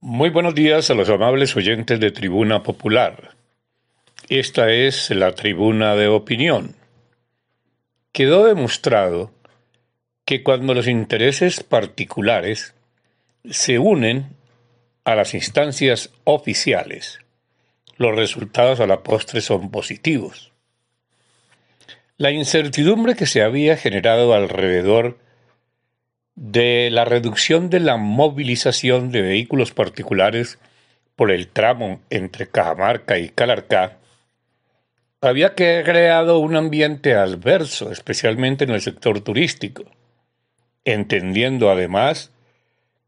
Muy buenos días a los amables oyentes de Tribuna Popular. Esta es la Tribuna de Opinión. Quedó demostrado que cuando los intereses particulares se unen a las instancias oficiales, los resultados a la postre son positivos. La incertidumbre que se había generado alrededor de la reducción de la movilización de vehículos particulares por el tramo entre Cajamarca y Calarcá, había que creado un ambiente adverso, especialmente en el sector turístico, entendiendo además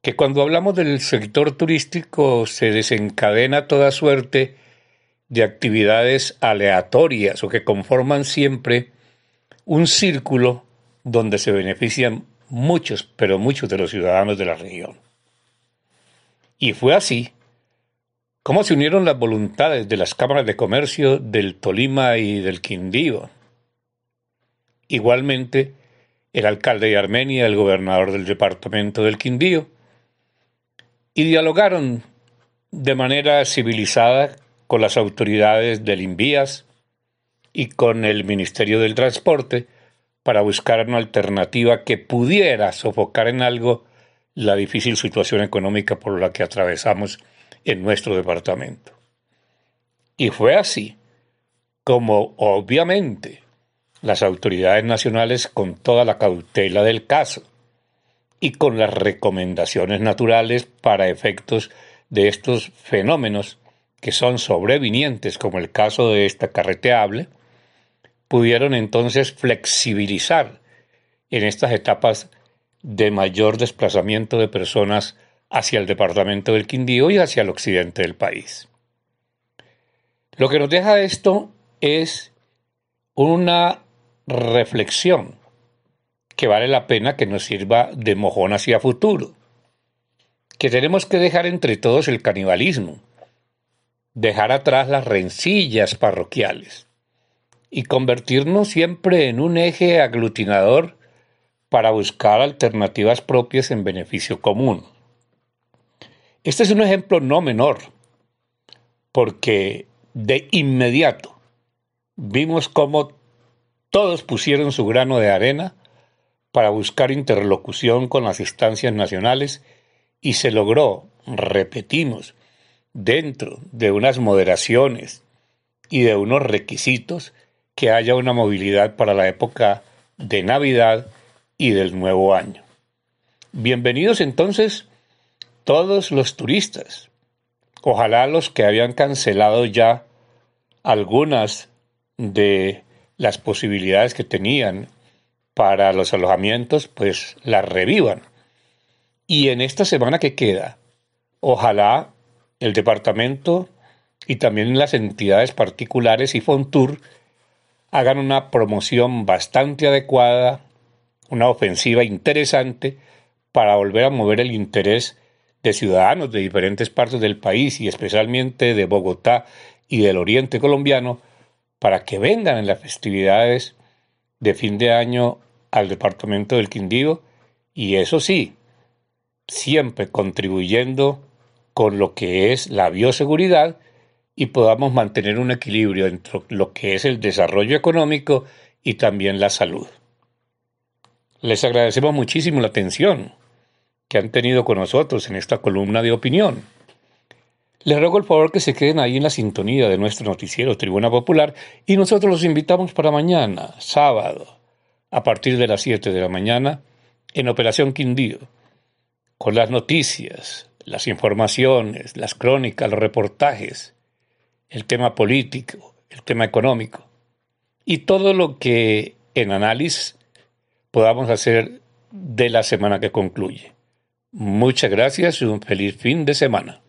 que cuando hablamos del sector turístico se desencadena toda suerte de actividades aleatorias o que conforman siempre un círculo donde se benefician muchos, pero muchos de los ciudadanos de la región. Y fue así como se unieron las voluntades de las cámaras de comercio del Tolima y del Quindío. Igualmente, el alcalde de Armenia, el gobernador del departamento del Quindío, y dialogaron de manera civilizada con las autoridades del Invías y con el Ministerio del Transporte, para buscar una alternativa que pudiera sofocar en algo la difícil situación económica por la que atravesamos en nuestro departamento. Y fue así como obviamente las autoridades nacionales con toda la cautela del caso y con las recomendaciones naturales para efectos de estos fenómenos que son sobrevinientes, como el caso de esta carreteable, pudieron entonces flexibilizar en estas etapas de mayor desplazamiento de personas hacia el departamento del Quindío y hacia el occidente del país. Lo que nos deja esto es una reflexión que vale la pena que nos sirva de mojón hacia futuro, que tenemos que dejar entre todos el canibalismo, dejar atrás las rencillas parroquiales, y convertirnos siempre en un eje aglutinador para buscar alternativas propias en beneficio común. Este es un ejemplo no menor, porque de inmediato vimos cómo todos pusieron su grano de arena para buscar interlocución con las instancias nacionales y se logró, repetimos, dentro de unas moderaciones y de unos requisitos que haya una movilidad para la época de Navidad y del nuevo año. Bienvenidos entonces todos los turistas, ojalá los que habían cancelado ya algunas de las posibilidades que tenían para los alojamientos, pues las revivan. Y en esta semana que queda, ojalá el departamento y también las entidades particulares y Fontour hagan una promoción bastante adecuada, una ofensiva interesante para volver a mover el interés de ciudadanos de diferentes partes del país y especialmente de Bogotá y del oriente colombiano para que vengan en las festividades de fin de año al departamento del Quindío y eso sí, siempre contribuyendo con lo que es la bioseguridad y podamos mantener un equilibrio entre lo que es el desarrollo económico y también la salud. Les agradecemos muchísimo la atención que han tenido con nosotros en esta columna de opinión. Les ruego el favor que se queden ahí en la sintonía de nuestro noticiero Tribuna Popular y nosotros los invitamos para mañana, sábado, a partir de las 7 de la mañana, en Operación Quindío, con las noticias, las informaciones, las crónicas, los reportajes el tema político, el tema económico y todo lo que en análisis podamos hacer de la semana que concluye. Muchas gracias y un feliz fin de semana.